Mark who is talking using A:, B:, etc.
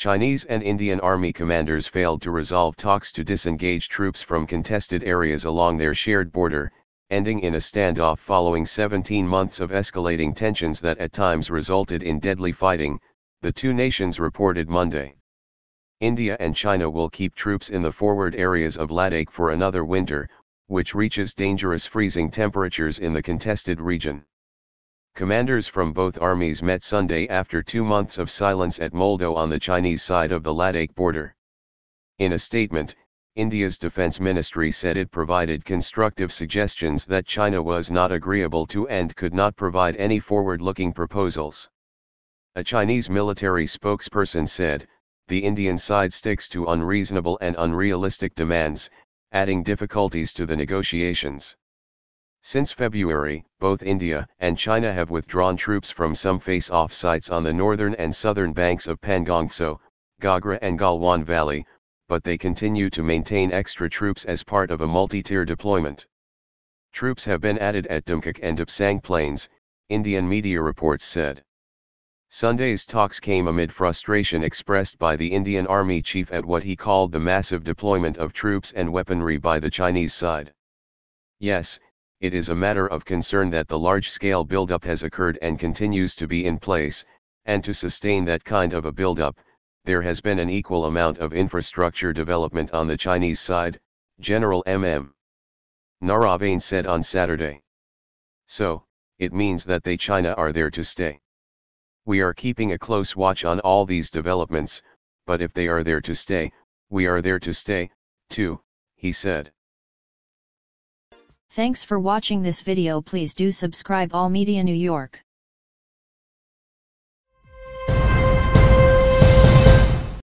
A: Chinese and Indian army commanders failed to resolve talks to disengage troops from contested areas along their shared border, ending in a standoff following 17 months of escalating tensions that at times resulted in deadly fighting, the two nations reported Monday. India and China will keep troops in the forward areas of Ladakh for another winter, which reaches dangerous freezing temperatures in the contested region. Commanders from both armies met Sunday after two months of silence at Moldo on the Chinese side of the Ladakh border. In a statement, India's defense ministry said it provided constructive suggestions that China was not agreeable to and could not provide any forward-looking proposals. A Chinese military spokesperson said, the Indian side sticks to unreasonable and unrealistic demands, adding difficulties to the negotiations. Since February, both India and China have withdrawn troops from some face-off sites on the northern and southern banks of Pangongso, Gagra and Galwan Valley, but they continue to maintain extra troops as part of a multi-tier deployment. Troops have been added at Dumkuk and Upsang Plains, Indian media reports said. Sunday's talks came amid frustration expressed by the Indian Army chief at what he called the massive deployment of troops and weaponry by the Chinese side. Yes, it is a matter of concern that the large-scale buildup has occurred and continues to be in place, and to sustain that kind of a buildup, there has been an equal amount of infrastructure development on the Chinese side, General M.M. Naravane said on Saturday. So, it means that they China are there to stay. We are keeping a close watch on all these developments, but if they are there to stay, we are there to stay, too, he said. Thanks for watching this video please do subscribe All Media New York.